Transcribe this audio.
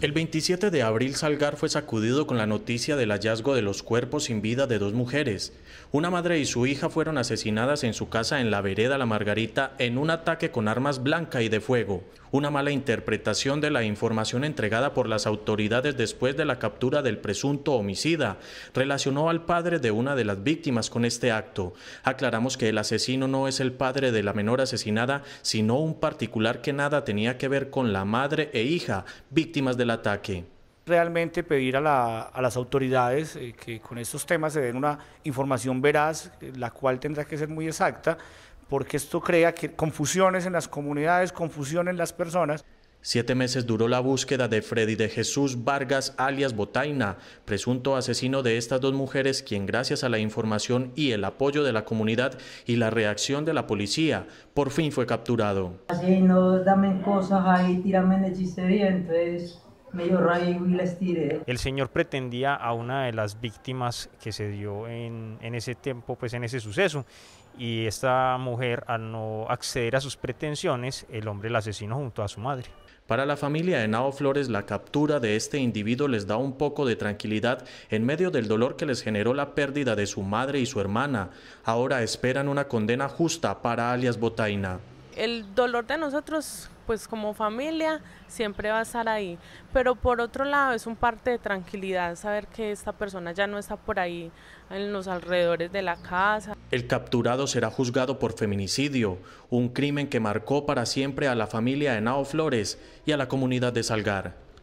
El 27 de abril Salgar fue sacudido con la noticia del hallazgo de los cuerpos sin vida de dos mujeres. Una madre y su hija fueron asesinadas en su casa en la vereda La Margarita en un ataque con armas blanca y de fuego una mala interpretación de la información entregada por las autoridades después de la captura del presunto homicida. Relacionó al padre de una de las víctimas con este acto. Aclaramos que el asesino no es el padre de la menor asesinada, sino un particular que nada tenía que ver con la madre e hija, víctimas del ataque realmente pedir a, las autoridades eh, que con estos temas se den una información veraz, eh, la cual tendrá que ser muy exacta, porque esto crea confusiones en las comunidades, confusión en las personas. Siete meses duró la búsqueda de Freddy de Jesús Vargas, alias Botaina, presunto asesino de estas dos mujeres, quien gracias a la información y el apoyo de la comunidad y la reacción de la policía, por fin fue capturado. Así no dame cosas ahí, tírame entonces ¿eh? El señor pretendía a una de las víctimas que se dio en, en, ese tiempo, pues en ese suceso, y esta mujer al no acceder a sus pretensiones, el hombre la asesinó junto a su madre. Para la familia de Nao Flores, la captura de este individuo les da un poco de tranquilidad en medio del dolor que les generó la pérdida de su madre y su hermana. Ahora esperan una condena justa para alias Botaina. El dolor de nosotros pues como familia siempre va a estar ahí. Pero por otro lado es un parte de tranquilidad saber que esta persona ya no está por ahí en los alrededores de la casa. El capturado será juzgado por feminicidio, un crimen que marcó para siempre a la familia de Nao Flores y a la comunidad de Salgar.